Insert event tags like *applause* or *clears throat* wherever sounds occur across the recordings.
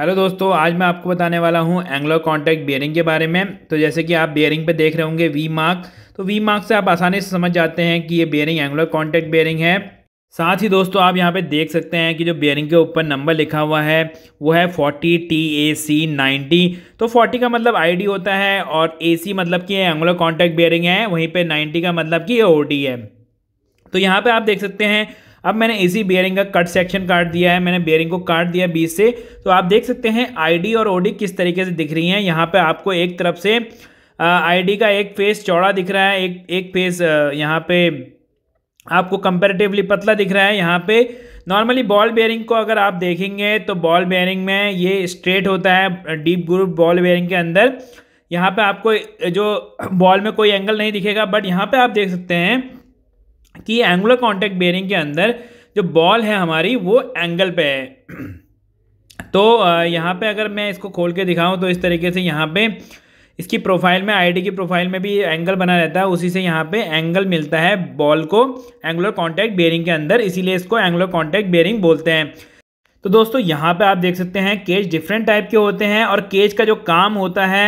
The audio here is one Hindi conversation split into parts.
हेलो दोस्तों आज मैं आपको बताने वाला हूँ एंग्लो कॉन्टैक्ट बियरिंग के बारे में तो जैसे कि आप बियरिंग पे देख रहे होंगे वी मार्क तो वी मार्क से आप आसानी से समझ जाते हैं कि ये बियरिंग एंग्लो कॉन्टैक्ट बियरिंग है साथ ही दोस्तों आप यहाँ पे देख सकते हैं कि जो बियरिंग के ऊपर नंबर लिखा हुआ है वो है forty T A C ninety तो फोर्टी का मतलब डी होता है और ए सी मतलब कि एंग्लो कॉन्टैक्ट बियरिंग है वहीं पर नाइन्टी का मतलब कि ये ओ है तो यहाँ पर आप देख सकते हैं अब मैंने इसी बियरिंग का कट सेक्शन काट दिया है मैंने बियरिंग को काट दिया बीच से तो आप देख सकते हैं आईडी और ओडी किस तरीके से दिख रही हैं यहाँ पे आपको एक तरफ से आईडी का एक फेस चौड़ा दिख रहा है एक एक फेस यहाँ पे आपको कंपेरेटिवली पतला दिख रहा है यहाँ पे नॉर्मली बॉल बेयरिंग को अगर आप देखेंगे तो बॉल बेयरिंग में ये स्ट्रेट होता है डीप ग्रुप बॉल बेयरिंग के अंदर यहाँ पे आपको जो बॉल में कोई एंगल नहीं दिखेगा बट यहाँ पे आप देख सकते हैं कि एंगुलर कॉन्टैक्ट बेयरिंग के अंदर जो बॉल है हमारी वो एंगल पे है *clears throat* तो यहाँ पे अगर मैं इसको खोल के दिखाऊँ तो इस तरीके से यहाँ पे इसकी प्रोफाइल में आईडी की प्रोफाइल में भी एंगल बना रहता है उसी से यहाँ पे एंगल मिलता है बॉल को एंगुलर कॉन्टैक्ट बेयरिंग के अंदर इसीलिए इसको एंगुलर कॉन्टैक्ट बेयरिंग बोलते हैं तो दोस्तों यहाँ पे आप देख सकते हैं केज डिफरेंट टाइप के होते हैं और केज का जो काम होता है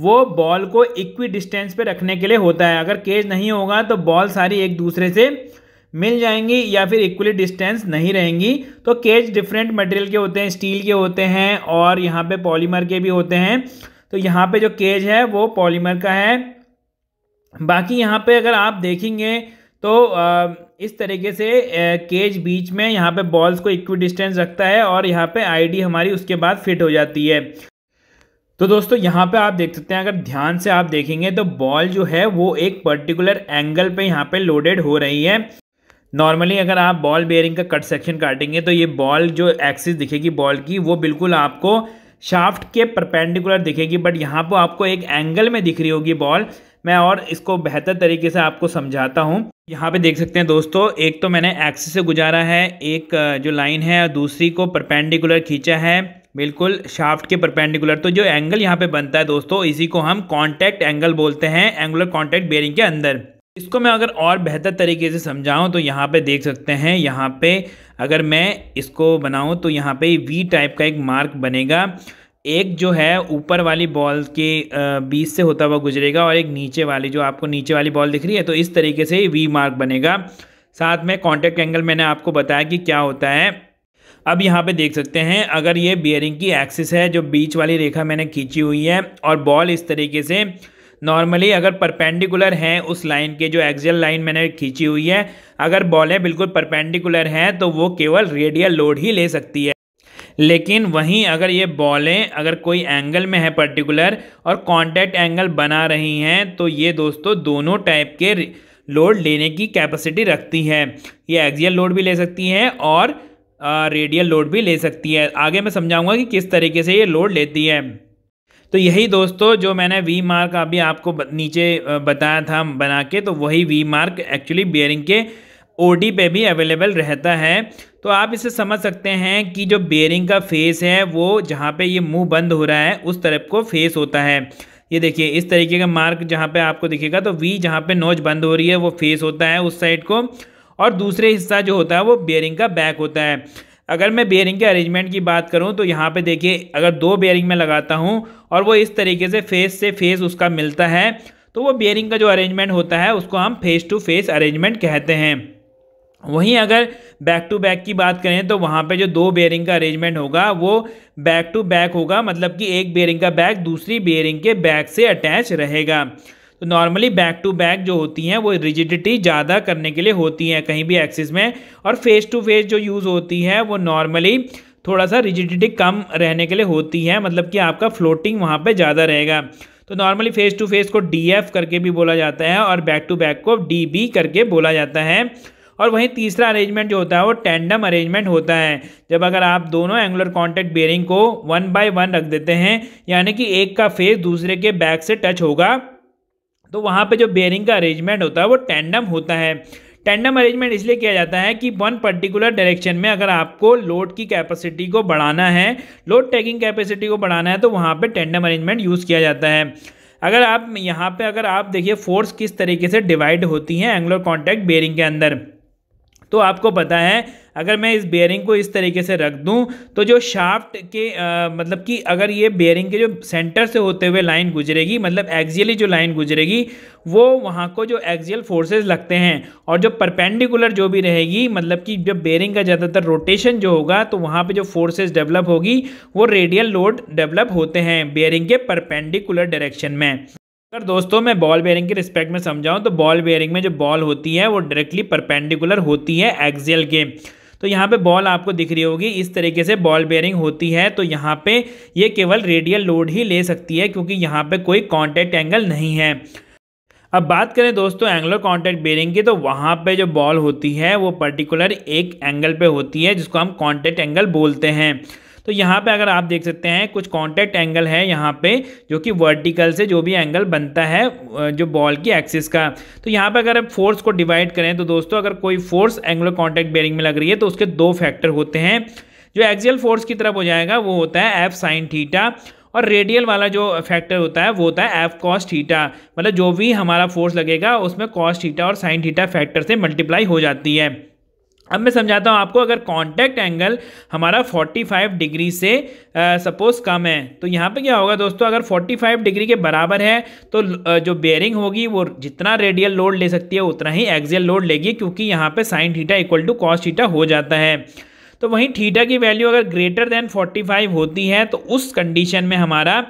वो बॉल को इक्वी डिस्टेंस पे रखने के लिए होता है अगर केज नहीं होगा तो बॉल सारी एक दूसरे से मिल जाएंगी या फिर इक्वली डिस्टेंस नहीं रहेंगी तो केज डिफरेंट मटेरियल के होते हैं स्टील के होते हैं और यहाँ पे पॉलीमर के भी होते हैं तो यहाँ पे जो केज है वो पॉलीमर का है बाकी यहाँ पे अगर आप देखेंगे तो इस तरीके से केज बीच में यहाँ पे बॉल्स को इक्वी डिस्टेंस रखता है और यहाँ पे आईडी हमारी उसके बाद फिट हो जाती है तो दोस्तों यहाँ पे आप देख सकते हैं अगर ध्यान से आप देखेंगे तो बॉल जो है वो एक पर्टिकुलर एंगल पे यहाँ पे लोडेड हो रही है नॉर्मली अगर आप बॉल बेयरिंग का कट सेक्शन काटेंगे तो ये बॉल जो एक्सिस दिखेगी बॉल की वो बिल्कुल आपको शाफ्ट के परपेंडिकुलर दिखेगी बट यहाँ पर आपको एक एंगल में दिख रही होगी बॉल मैं और इसको बेहतर तरीके से आपको समझाता हूँ यहाँ पे देख सकते हैं दोस्तों एक तो मैंने एक्सिस से गुजारा है एक जो लाइन है दूसरी को परपेंडिकुलर खींचा है बिल्कुल शाफ्ट के परपेंडिकुलर तो जो एंगल यहाँ पे बनता है दोस्तों इसी को हम कॉन्टैक्ट एंगल बोलते हैं एंगुलर कॉन्टैक्ट बेयरिंग के अंदर इसको मैं अगर और बेहतर तरीके से समझाऊं तो यहाँ पे देख सकते हैं यहाँ पे अगर मैं इसको बनाऊं तो यहाँ पे वी टाइप का एक मार्क बनेगा एक जो है ऊपर वाली बॉल के बीच से होता हुआ गुजरेगा और एक नीचे वाली जो आपको नीचे वाली बॉल दिख रही है तो इस तरीके से वी मार्क बनेगा साथ में कॉन्टैक्ट एंगल मैंने आपको बताया कि क्या होता है अब यहाँ पे देख सकते हैं अगर ये बियरिंग की एक्सिस है जो बीच वाली रेखा मैंने खींची हुई है और बॉल इस तरीके से नॉर्मली अगर परपेंडिकुलर हैं उस लाइन के जो एक्जल लाइन मैंने खींची हुई है अगर बॉलें बिल्कुल परपेंडिकुलर हैं तो वो केवल रेडियल लोड ही ले सकती है लेकिन वहीं अगर ये बॉलें अगर कोई एंगल में है पर्टिकुलर और कांटेक्ट एंगल बना रही हैं तो ये दोस्तों दोनों टाइप के लोड लेने की कैपेसिटी रखती है ये एक्जियल लोड भी ले सकती है और रेडियल लोड भी ले सकती है आगे मैं समझाऊंगा कि किस तरीके से ये लोड लेती है तो यही दोस्तों जो मैंने वी मार्क अभी आपको नीचे बताया था बना के तो वही वी मार्क एक्चुअली बियरिंग के ओ पे भी अवेलेबल रहता है तो आप इसे समझ सकते हैं कि जो बियरिंग का फेस है वो जहाँ पे ये मुंह बंद हो रहा है उस तरफ को फेस होता है ये देखिए इस तरीके का मार्क जहाँ पे आपको दिखेगा तो वी जहाँ पे नोज बंद हो रही है वो फेस होता है उस साइड को और दूसरे हिस्सा जो होता है वो बियरिंग का बैक होता है अगर मैं बियरिंग के अरेंजमेंट की बात करूं तो यहाँ पे देखिए अगर दो बियरिंग में लगाता हूँ और वो इस तरीके से फेस से फेस उसका मिलता है तो वो बियरिंग का जो अरेंजमेंट होता है उसको हम फेस टू फेस अरेंजमेंट कहते हैं वहीं अगर बैक टू बैक की बात करें तो वहाँ पे जो दो बेयरिंग का अरेंजमेंट होगा वो बैक टू बैक होगा मतलब कि एक बेयरिंग का बैक दूसरी बेयरिंग के बैक से अटैच रहेगा तो नॉर्मली बैक टू बैक जो होती हैं वो रिजिडिटी ज़्यादा करने के लिए होती हैं कहीं भी एक्सिस में और फेस टू फेस जो यूज़ होती है वो नॉर्मली थोड़ा सा रिजिडिटी कम रहने के लिए होती है मतलब कि आपका फ्लोटिंग वहाँ पर ज़्यादा रहेगा तो नॉर्मली फेस टू फेस को डी एफ करके भी बोला जाता है और बैक टू बैक को डी बी करके बोला जाता है और वहीं तीसरा अरेंजमेंट जो होता है वो टैंडम अरेंजमेंट होता है जब अगर आप दोनों एंगुलर कॉन्टैक्ट बेयरिंग को वन बाय वन रख देते हैं यानी कि एक का फेस दूसरे के बैक से टच होगा तो वहाँ पे जो बेयरिंग का अरेंजमेंट होता है वो टैंडम होता है टैंडम अरेंजमेंट इसलिए किया जाता है कि वन पर्टिकुलर डायरेक्शन में अगर आपको लोड की कैपेसिटी को बढ़ाना है लोड टैगिंग कैपेसिटी को बढ़ाना है तो वहाँ पे टैंडम अरेंजमेंट यूज़ किया जाता है अगर आप यहाँ पे अगर आप देखिए फोर्स किस तरीके से डिवाइड होती हैं एंगुलर कॉन्टैक्ट बेयरिंग के अंदर तो आपको पता है अगर मैं इस बेयरिंग को इस तरीके से रख दूं तो जो शाफ्ट के आ, मतलब कि अगर ये बेयरिंग के जो सेंटर से होते हुए लाइन गुजरेगी मतलब एक्जियली जो लाइन गुजरेगी वो वहाँ को जो एक्जियल फोर्सेस लगते हैं और जो परपेंडिकुलर जो भी रहेगी मतलब कि जब बेयरिंग का ज़्यादातर रोटेशन जो होगा तो वहाँ पर जो फोर्सेज डेवलप होगी वो रेडियल लोड डेवलप होते हैं बेयरिंग के परपेंडिकुलर डायरेक्शन में अगर दोस्तों मैं बॉल बेयरिंग के रिस्पेक्ट में समझाऊं तो बॉल बेयरिंग में जो बॉल होती है वो डायरेक्टली परपेंडिकुलर होती है एक्सियल के तो यहाँ पे बॉल आपको दिख रही होगी इस तरीके से बॉल बेयरिंग होती है तो यहाँ पे ये केवल रेडियल लोड ही ले सकती है क्योंकि यहाँ पे कोई कॉन्टेक्ट एंगल नहीं है अब बात करें दोस्तों एंगलो कॉन्टेक्ट बेयरिंग की तो वहाँ पे जो बॉल होती है वो पर्टिकुलर एक एंगल पे होती है जिसको हम कॉन्टेक्ट एंगल बोलते हैं तो यहाँ पे अगर आप देख सकते हैं कुछ कॉन्टैक्ट एंगल है यहाँ पे जो कि वर्टिकल से जो भी एंगल बनता है जो बॉल की एक्सिस का तो यहाँ पे अगर आप फोर्स को डिवाइड करें तो दोस्तों अगर कोई फोर्स एंगुलर कॉन्टैक्ट बेरिंग में लग रही है तो उसके दो फैक्टर होते हैं जो एक्सियल फोर्स की तरफ हो जाएगा वो होता है एफ साइन थीटा और रेडियल वाला जो फैक्टर होता है वो होता है एफ कॉस थीटा मतलब जो भी हमारा फोर्स लगेगा उसमें कॉस थीटा और साइन थीटा फैक्टर से मल्टीप्लाई हो जाती है अब मैं समझाता हूँ आपको अगर कॉन्टैक्ट एंगल हमारा 45 डिग्री से सपोज कम है तो यहाँ पे क्या होगा दोस्तों अगर 45 डिग्री के बराबर है तो आ, जो बेयरिंग होगी वो जितना रेडियल लोड ले सकती है उतना ही एक्सियल लोड लेगी क्योंकि यहाँ पे sine theta equal to cos theta हो जाता है तो वहीं थीटा की वैल्यू अगर ग्रेटर देन फोर्टी होती है तो उस कंडीशन में हमारा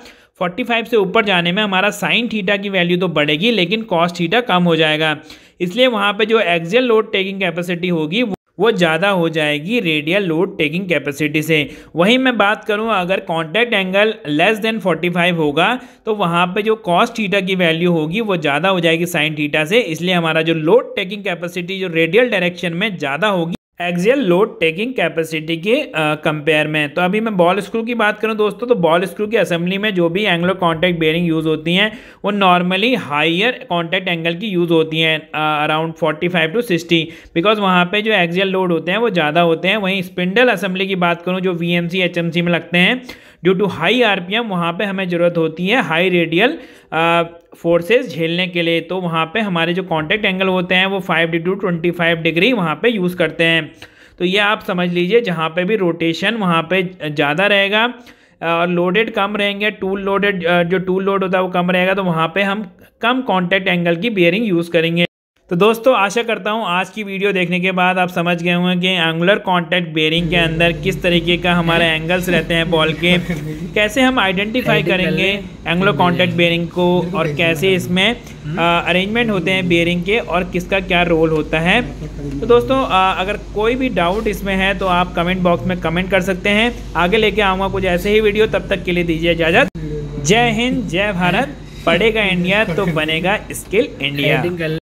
45 से ऊपर जाने में हमारा साइन थीटा की वैल्यू तो बढ़ेगी लेकिन कॉस्ट थीटा कम हो जाएगा इसलिए वहाँ पे जो एक्जियल लोड टेकिंग कैपेसिटी होगी वो ज़्यादा हो जाएगी रेडियल लोड टेकिंग कैपेसिटी से वहीं मैं बात करूँ अगर कॉन्टैक्ट एंगल लेस देन 45 होगा तो वहाँ पे जो कॉस्ट थीटा की वैल्यू होगी वो ज़्यादा हो जाएगी साइन थीटा से इसलिए हमारा जो लोड टेकिंग कैपेसिटी जो रेडियल डायरेक्शन में ज़्यादा होगी एक्जियल लोड टेकिंग कैपेसिटी के कंपेयर में तो अभी मैं बॉल स्क्रू की बात करूं दोस्तों तो बॉल स्क्रू की असेंबली में जो भी एंगलो कॉन्टैक्ट बेयरिंग यूज़ होती हैं वो नॉर्मली हायर कॉन्टैक्ट एंगल की यूज़ होती हैं अराउंड 45 टू 60 बिकॉज वहाँ पे जो एक्जियल लोड होते हैं वो ज़्यादा होते हैं वहीं स्पिंडल असेंबली की बात करूँ जो वी एम में लगते हैं ड्यू टू हाई आर वहाँ पर हमें ज़रूरत होती है हाई रेडियल फोर्सेस झेलने के लिए तो वहाँ पे हमारे जो कांटेक्ट एंगल होते हैं वो five degree to twenty five degree वहाँ पे यूज़ करते हैं तो ये आप समझ लीजिए जहाँ पे भी रोटेशन वहाँ पे ज़्यादा रहेगा और लोडेड कम रहेंगे टूल लोडेड जो टूल लोड होता है वो कम रहेगा तो वहाँ पे हम कम कॉन्टैक्ट एंगल की बियरिंग यूज़ करेंगे तो दोस्तों आशा करता हूँ आज की वीडियो देखने के बाद आप समझ गए होंगे कि एंगुलर कांटेक्ट बेरिंग के अंदर किस तरीके का हमारे एंगल्स रहते हैं बॉल के कैसे हम आइडेंटिफाई करेंगे एंगुलर कांटेक्ट बेरिंग को और कैसे इसमें हम्म। अरेंजमेंट होते हैं बेरिंग के और किसका क्या रोल होता है तो दोस्तों आ, अगर कोई भी डाउट इसमें है तो आप कमेंट बॉक्स में कमेंट कर सकते हैं आगे लेके आऊँगा कुछ ऐसे ही वीडियो तब तक के लिए दीजिए इजाज़त जय हिंद जय भारत पढ़ेगा इंडिया तो बनेगा स्किल इंडिया